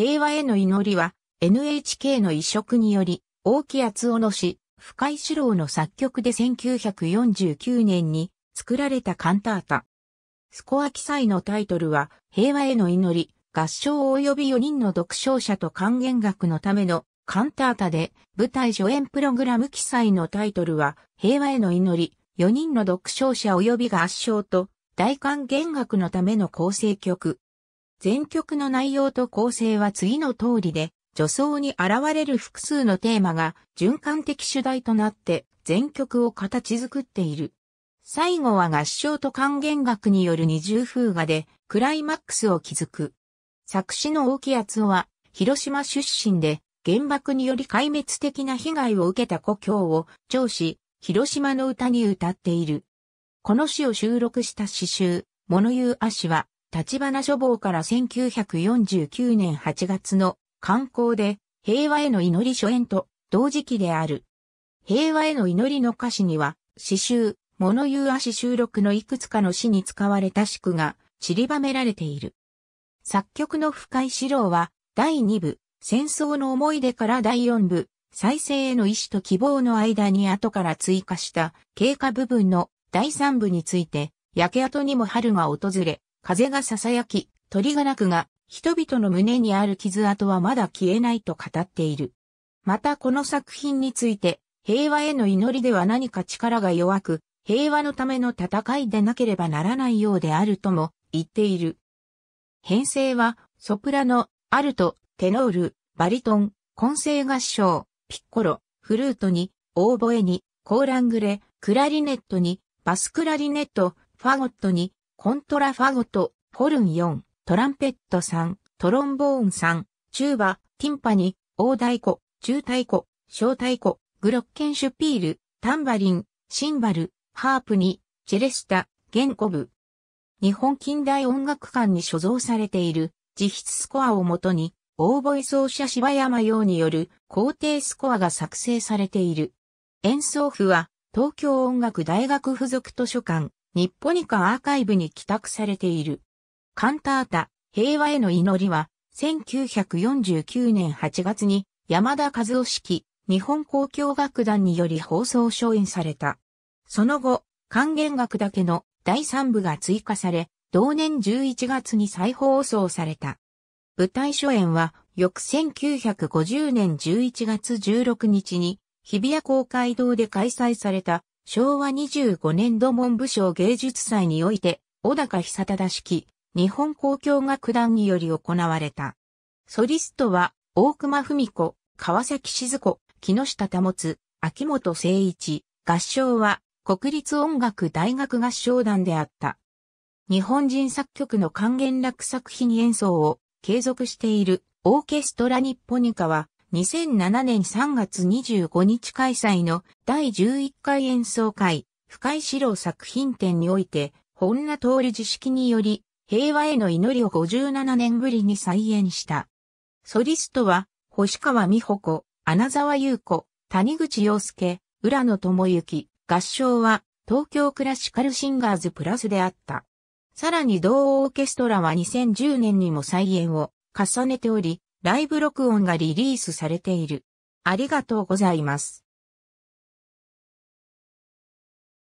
平和への祈りは NHK の移植により、大木厚夫の詩、深井四郎の作曲で1949年に作られたカンタータ。スコア記載のタイトルは、平和への祈り、合唱及び4人の読唱者と還元学のためのカンタータで、舞台助演プログラム記載のタイトルは、平和への祈り、4人の読唱者及び合唱と、大還元学のための構成曲、全曲の内容と構成は次の通りで、女装に現れる複数のテーマが循環的主題となって全曲を形作っている。最後は合唱と還元楽による二重風画でクライマックスを築く。作詞の大木厚は広島出身で原爆により壊滅的な被害を受けた故郷を聴し、広島の歌に歌っている。この詩を収録した詩集、物言う足は立花書房から1949年8月の刊行で平和への祈り初演と同時期である。平和への祈りの歌詞には、詩集、物言う足収録のいくつかの詩に使われた詩句が散りばめられている。作曲の深井史郎は、第2部、戦争の思い出から第4部、再生への意志と希望の間に後から追加した経過部分の第3部について、焼け跡にも春が訪れ、風が囁き、鳥が鳴くが、人々の胸にある傷跡はまだ消えないと語っている。またこの作品について、平和への祈りでは何か力が弱く、平和のための戦いでなければならないようであるとも言っている。編成は、ソプラノ、アルト、テノール、バリトン、混声合唱、ピッコロ、フルートに、オーボエに、コーラングレ、クラリネットに、バスクラリネット、ファゴットに、コントラファゴト、ホルン4、トランペット3、トロンボーン3、チューバ、ティンパニ、大太鼓、中太鼓、小太鼓、グロッケンシュピール、タンバリン、シンバル、ハープに、チェレスタ、ゲンコブ。日本近代音楽館に所蔵されている、自筆スコアをもとに、オーボエ奏者柴山洋による皇定スコアが作成されている。演奏譜は東京音楽大学附属図書館日本にかアーカイブに帰宅されている。カンタータ、平和への祈りは、1949年8月に山田和夫式日本交響楽団により放送初演された。その後、管弦楽だけの第3部が追加され、同年11月に再放送された。舞台初演は、翌1950年11月16日に、日比谷公会堂で開催された昭和25年度文部省芸術祭において、小高久忠式、日本交響楽団により行われた。ソリストは、大熊文子、川崎静子、木下保つ、秋元誠一、合唱は、国立音楽大学合唱団であった。日本人作曲の還元楽作品演奏を継続しているオーケストラニッポニカは2007年3月25日開催の第11回演奏会、深井四郎作品展において、本名通り自式により、平和への祈りを57年ぶりに再演した。ソリストは、星川美穂子、穴沢優子、谷口洋介、浦野智之、合唱は、東京クラシカルシンガーズプラスであった。さらに同オーケストラは2010年にも再演を重ねており、ライブ録音がリリースされている。ありがとうございます。